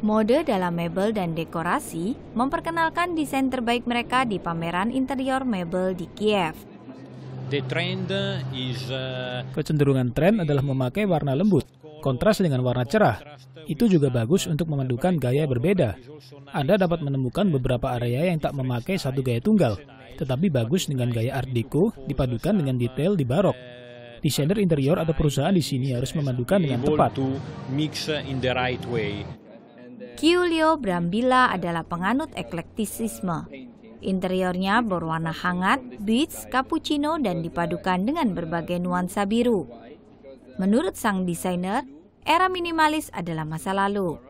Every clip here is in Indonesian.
Mode dalam mebel dan dekorasi memperkenalkan desain terbaik mereka di pameran interior mebel di Kiev. The trend is, uh, Kecenderungan tren adalah memakai warna lembut, kontras dengan warna cerah. Itu juga bagus untuk memandukan gaya berbeda. Anda dapat menemukan beberapa area yang tak memakai satu gaya tunggal, tetapi bagus dengan gaya Art Deco dipadukan dengan detail di barok. Desainer interior atau perusahaan di sini harus memandukan dengan tepat. Giulio Brambilla adalah penganut eklektisisme. Interiornya berwarna hangat, beats, cappuccino, dan dipadukan dengan berbagai nuansa biru. Menurut sang desainer, era minimalis adalah masa lalu.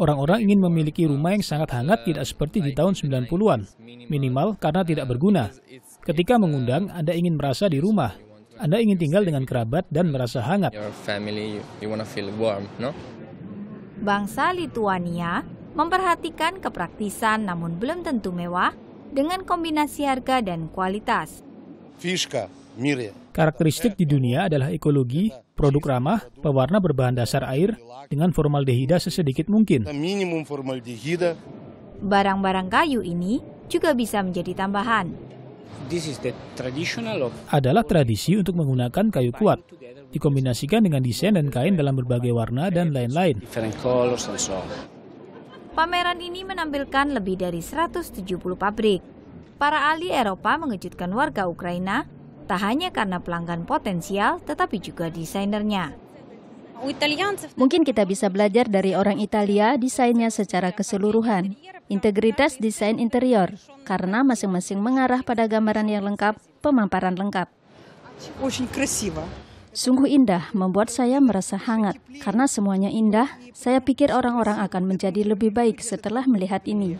Orang-orang ingin memiliki rumah yang sangat hangat tidak seperti di tahun 90-an, minimal karena tidak berguna. Ketika mengundang, Anda ingin merasa di rumah, anda ingin tinggal dengan kerabat dan merasa hangat. Bangsa Lituania memperhatikan kepraktisan namun belum tentu mewah dengan kombinasi harga dan kualitas. Karakteristik di dunia adalah ekologi, produk ramah, pewarna berbahan dasar air, dengan formaldehida sesedikit mungkin. Barang-barang kayu ini juga bisa menjadi tambahan adalah tradisi untuk menggunakan kayu kuat, dikombinasikan dengan desain dan kain dalam berbagai warna dan lain-lain. Pameran ini menampilkan lebih dari 170 pabrik. Para ahli Eropa mengejutkan warga Ukraina tak hanya karena pelanggan potensial, tetapi juga desainernya. Mungkin kita bisa belajar dari orang Italia desainnya secara keseluruhan, integritas desain interior, karena masing-masing mengarah pada gambaran yang lengkap, pemaparan lengkap. Sungguh indah membuat saya merasa hangat, karena semuanya indah, saya pikir orang-orang akan menjadi lebih baik setelah melihat ini. Э,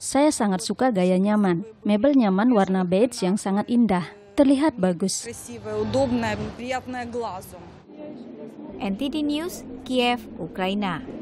saya sangat suka gaya nyaman, mebel nyaman warna beige yang sangat indah terlihat bagus. NTD News, Kiev, Ukraina.